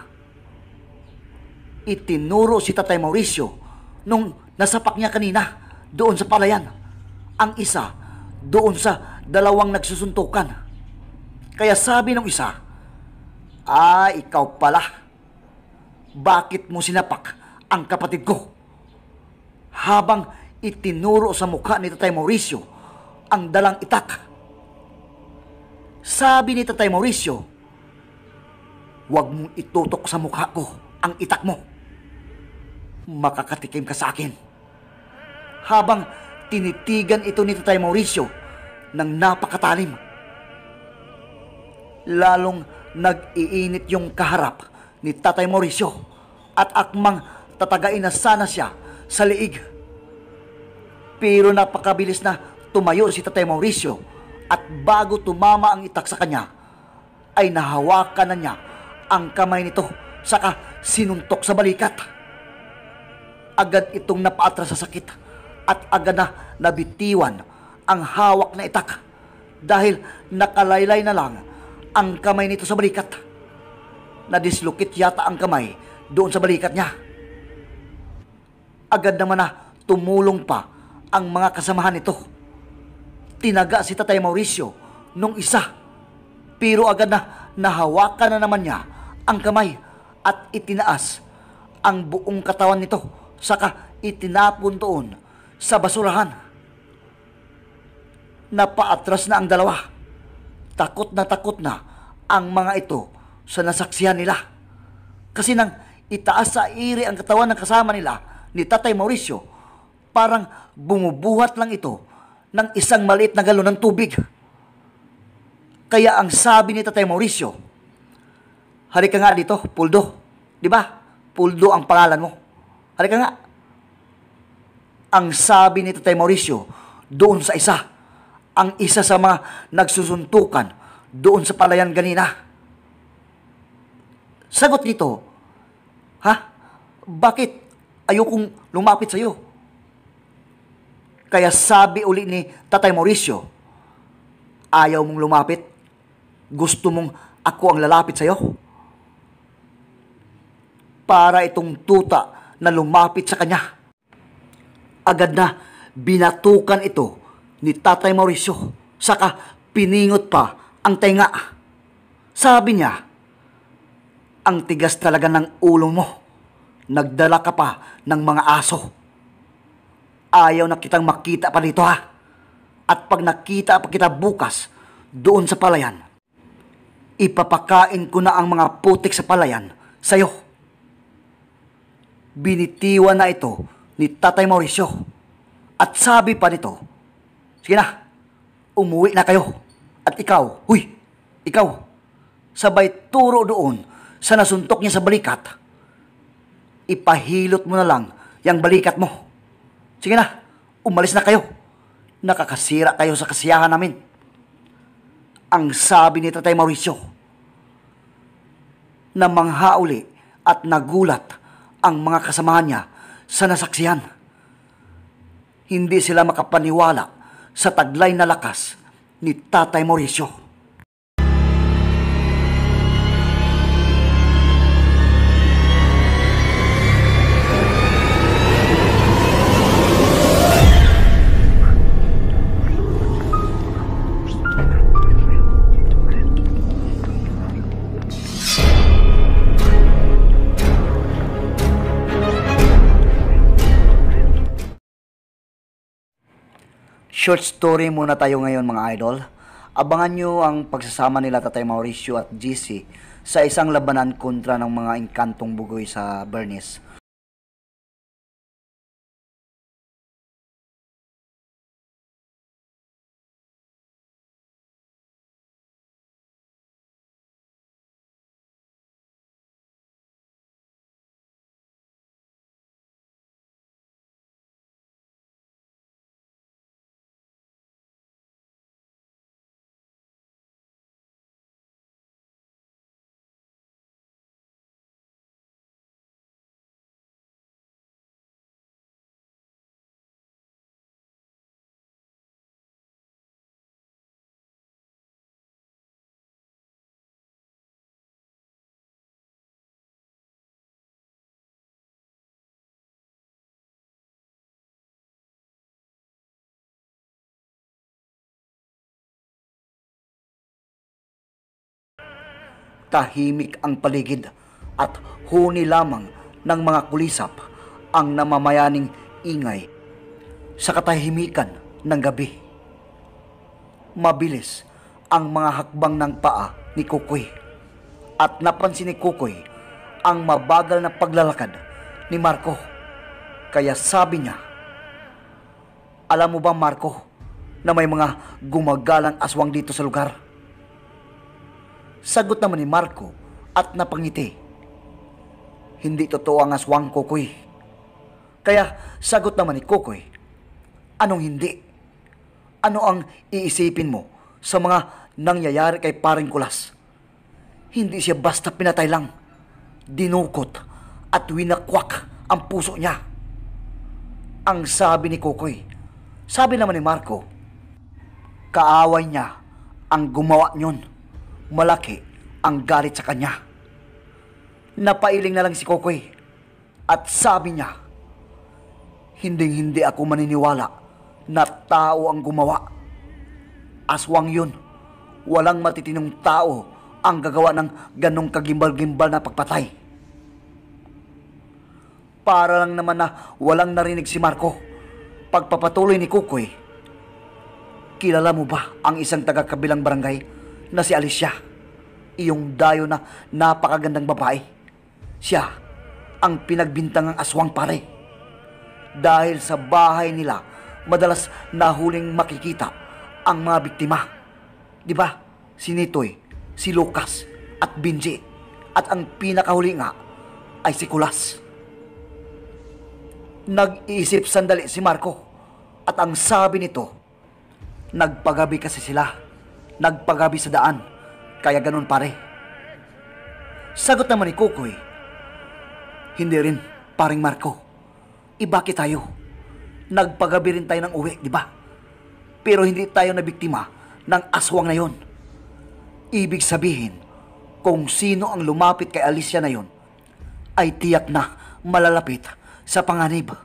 Itinuro si Tatay Mauricio nung nasapak niya kanina doon sa palayan. Ang isa doon sa dalawang nagsusuntukan. Kaya sabi ng isa, Ah, ikaw pala. Bakit mo sinapak ang kapatid ko? Habang itinuro sa mukha ni Tatay Mauricio ang dalang itak. Sabi ni Tatay Mauricio, Huwag mong itutok sa mukha ko ang itak mo. Makakatikim ka sa akin. Habang tinitigan ito ni Tatay Mauricio ng napakatalim lalong nag-iinit yung kaharap ni Tatay Mauricio at akmang tatagain na sana siya sa liig. Pero napakabilis na tumayo si Tatay Mauricio at bago tumama ang itak sa kanya, ay nahawakan na niya ang kamay nito saka sinuntok sa balikat. Agad itong napaatras sa sakit at agad na nabitiwan ang hawak na itak dahil nakalaylay na lang ang kamay nito sa balikat. Nadislocate yata ang kamay doon sa balikat niya. Agad naman na tumulong pa ang mga kasamahan nito. Tinaga si Tatay Mauricio nung isa. Pero agad na nahawakan na naman niya ang kamay at itinaas ang buong katawan nito saka itinapon doon sa basurahan. Napaatras na ang dalawa Takot na takot na ang mga ito sa nasaksihan nila. Kasi nang itaas sa iri ang katawan ng kasama nila ni Tatay Mauricio, parang bumubuhat lang ito ng isang maliit na galon ng tubig. Kaya ang sabi ni Tatay Mauricio, Hari ka nga dito, Puldo. Di ba? Puldo ang pangalan mo. Hari ka nga. Ang sabi ni Tatay Mauricio doon sa isa ang isa sa mga nagsusuntukan doon sa palayan ganina. Sagot nito, Ha? Bakit? Ayokong lumapit sa iyo. Kaya sabi uli ni Tatay Mauricio, ayaw mong lumapit? Gusto mong ako ang lalapit sa iyo? Para itong tuta na lumapit sa kanya. Agad na binatukan ito ni Tatay Mauricio. Saka piningot pa ang tenga. Sabi niya, ang tigas talaga ng ulo mo. Nagdala ka pa ng mga aso. Ayaw na kitang makita pa dito ha. At pag nakita pa kita bukas, doon sa palayan, ipapakain ko na ang mga putik sa palayan sa'yo. Binitiwan na ito ni Tatay Mauricio. At sabi pa nito, Sige na, umuwi na kayo. At ikaw, huy, ikaw, sabay turo doon sa nasuntok niya sa balikat. Ipahilot mo na lang yung balikat mo. Sige na, umalis na kayo. Nakakasira kayo sa kasiyahan namin. Ang sabi ni Tatay Mauricio, na manghauli at nagulat ang mga kasamahan niya sa nasaksihan. Hindi sila makapaniwala sa taglay na lakas ni Tatay Mauricio. Short story muna tayo ngayon mga idol. Abangan nyo ang pagsasama nila Tatay Mauricio at GC sa isang labanan kontra ng mga inkantong bugoy sa Bernice. tahimik ang paligid at huni lamang ng mga kulisap ang namamayaning ingay sa katahimikan ng gabi. Mabilis ang mga hakbang ng paa ni Kukoy at napansin ni Kukoy ang mabagal na paglalakad ni Marco. Kaya sabi niya, Alam mo ba Marco na may mga gumagalang aswang dito sa lugar? Sagot naman ni Marco at napangiti. Hindi totoo ang aswang Kukoy. Kaya sagot naman ni Kukoy, anong hindi? Ano ang iisipin mo sa mga nangyayari kay paring kulas? Hindi siya basta pinatay lang. Dinukot at winakwak ang puso niya. Ang sabi ni Kukoy, sabi naman ni Marco, kaaway niya ang gumawa niyon Malaki ang galit sa kanya. Napailing na lang si Kokoy at sabi niya, Hinding-hindi ako maniniwala na tao ang gumawa. Aswang yun. Walang matitinong tao ang gagawa ng ganong kagimbal-gimbal na pagpatay. Para lang naman na walang narinig si Marco. Pagpapatuloy ni Kukoy, kilala mo ba ang isang taga-kabilang barangay na si Alicia. Iyong dayo na napakagandang babae. Siya ang pinagbintangang aswang pare. Dahil sa bahay nila, madalas nahuling makikita ang mga biktima. Di ba? Si Nitoy, si Lucas, at Binji. At ang pinakahuli nga ay si Kulas. Nag-iisip sandali si Marco at ang sabi nito, nagpagabi kasi sila nagpagabi sa daan. Kaya ganun pare. Sagot naman ni Kukoy. Hindi rin, paring Marco. Ibaki tayo. Nagpagabi rin tayo ng uwi, di ba? Pero hindi tayo nabiktima ng aswang na yon. Ibig sabihin, kung sino ang lumapit kay Alicia na yon, ay tiyak na malalapit sa panganib.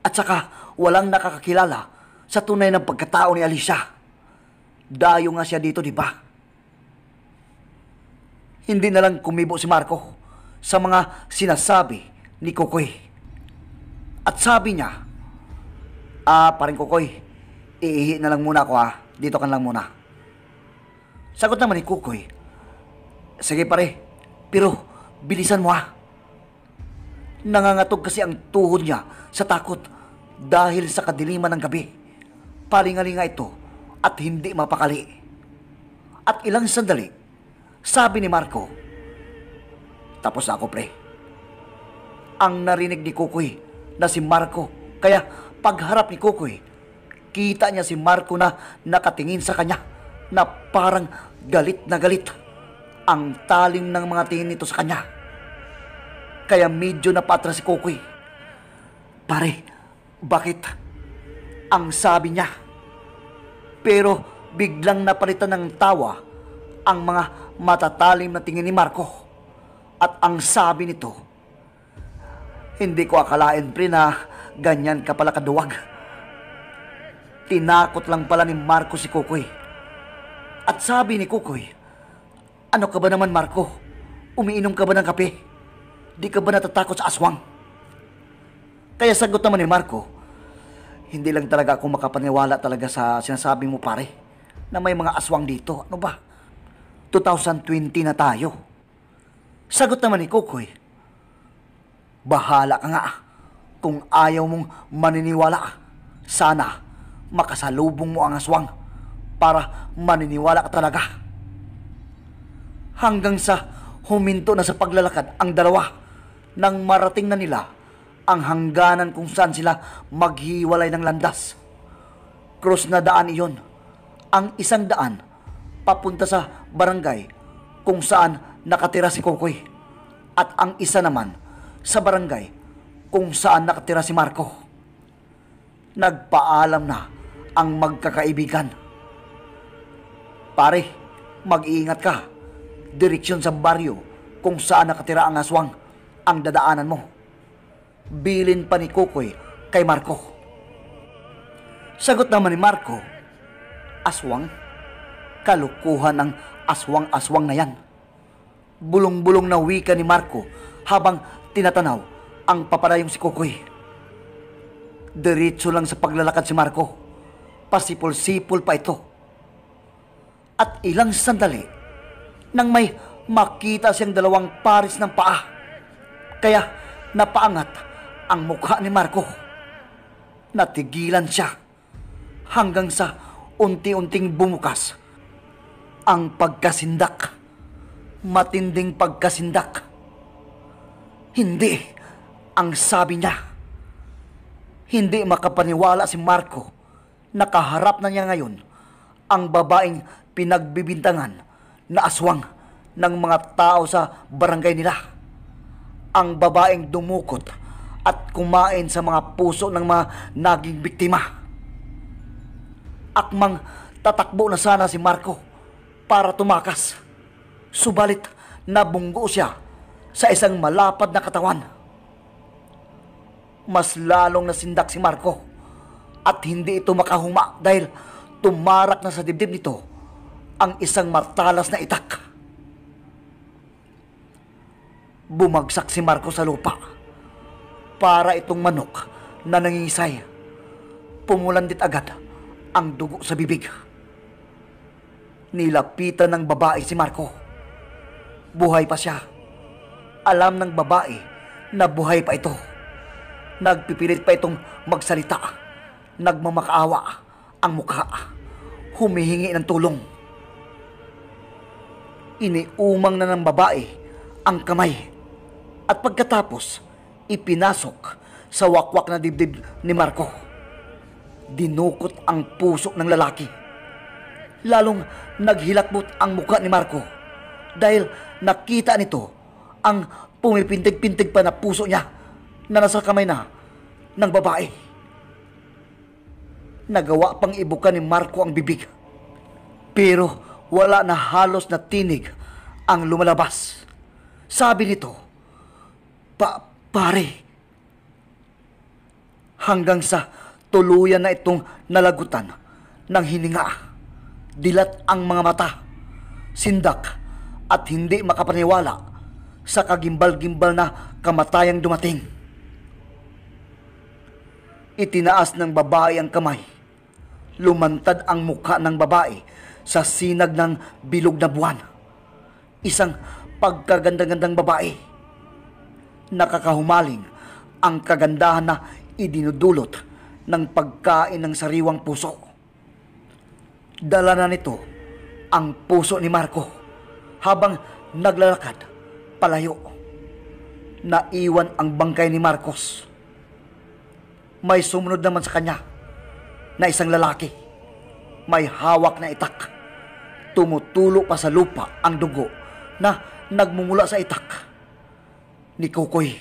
At saka walang nakakakilala sa tunay ng pagkatao ni Alicia. Dayo nga siya dito, di ba? Hindi na lang kumibo si Marco sa mga sinasabi ni Kukoy. At sabi niya, Ah, paring Kukoy, iihi na lang muna ako ha. Ah. Dito ka lang muna. Sagot naman ni Kukoy, Sige pare, pero bilisan mo ha. Ah. Nangangatog kasi ang tuhod niya sa takot dahil sa kadiliman ng gabi. Palingalinga ito at hindi mapakali. At ilang sandali, sabi ni Marco, Tapos ako, pre. Ang narinig ni Kukoy na si Marco, kaya pagharap ni Kukoy, kita niya si Marco na nakatingin sa kanya na parang galit na galit ang talim ng mga tingin nito sa kanya. Kaya medyo napatra si Kukoy. Pare, bakit? Ang sabi niya, pero biglang napalitan ng tawa ang mga matatalim na tingin ni Marco. At ang sabi nito, hindi ko akalain pre na ganyan ka pala kaduwag. Tinakot lang pala ni Marco si Kukoy. At sabi ni Kukoy, ano ka ba naman Marco? Umiinom ka ba ng kape? Di ka ba natatakot sa aswang? Kaya sagot naman ni Marco, hindi lang talaga ako makapaniwala talaga sa sinasabi mo pare na may mga aswang dito. Ano ba? 2020 na tayo. Sagot naman ni Kukoy. Bahala ka nga kung ayaw mong maniniwala. Sana makasalubong mo ang aswang para maniniwala ka talaga. Hanggang sa huminto na sa paglalakad ang dalawa nang marating na nila ang hangganan kung saan sila maghiwalay ng landas. Cross na daan iyon. Ang isang daan papunta sa barangay kung saan nakatira si Kokoy. At ang isa naman sa barangay kung saan nakatira si Marco. Nagpaalam na ang magkakaibigan. Pare, mag-iingat ka. Direksyon sa baryo kung saan nakatira ang aswang ang dadaanan mo bilin pa ni Kukoy kay Marco. Sagot naman ni Marco, aswang, kalukuhan ng aswang-aswang na yan. Bulong-bulong na wika ni Marco habang tinatanaw ang paparayong si Kukoy. Diritso lang sa paglalakad si Marco. Pasipol-sipol pa ito. At ilang sandali, nang may makita siyang dalawang pares ng paa. Kaya napaangat ang mukha ni Marco. Natigilan siya hanggang sa unti-unting bumukas ang pagkasindak. Matinding pagkasindak. Hindi ang sabi niya. Hindi makapaniwala si Marco nakaharap na niya ngayon ang babaeng pinagbibintangan na aswang ng mga tao sa barangay nila. Ang babaeng dumukot at kumain sa mga puso ng mga naging biktima. Akmang tatakbo na sana si Marco para tumakas. Subalit nabunggo siya sa isang malapad na katawan. Mas lalong nasindak si Marco at hindi ito makahuma dahil tumarak na sa dibdib nito ang isang martalas na itak. Bumagsak si Marco sa lupa para itong manok na nangingisay. Pumulandit agad ang dugo sa bibig. Nilapitan ng babae si Marco. Buhay pa siya. Alam ng babae na buhay pa ito. Nagpipilit pa itong magsalita. Nagmamakaawa ang mukha. Humihingi ng tulong. Iniumang na ng babae ang kamay. At pagkatapos, ipinasok sa wakwak na dibdib ni Marco. Dinukot ang puso ng lalaki. Lalong naghilakbot ang mukha ni Marco dahil nakita nito ang pumipintig-pintig pa na puso niya na nasa kamay na ng babae. Nagawa pang ibuka ni Marco ang bibig. Pero wala na halos na tinig ang lumalabas. Sabi nito, pa Pare, hanggang sa tuluyan na itong nalagutan ng hininga, dilat ang mga mata, sindak at hindi makapaniwala sa kagimbal-gimbal na kamatayang dumating. Itinaas ng babae ang kamay. Lumantad ang mukha ng babae sa sinag ng bilog na buwan. Isang pagkagandang gandang babae nakakahumaling ang kagandahan na idinudulot ng pagkain ng sariwang puso. Dala na nito ang puso ni Marco habang naglalakad palayo. Naiwan ang bangkay ni Marcos. May sumunod naman sa kanya na isang lalaki. May hawak na itak. Tumutulo pa sa lupa ang dugo na nagmumula sa itak Nico Quỳ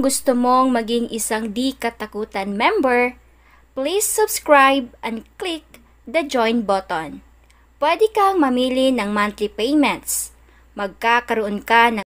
gusto mong maging isang di katakutan member, please subscribe and click the join button. Pwede kang mamili ng monthly payments. Magkakaroon ka ng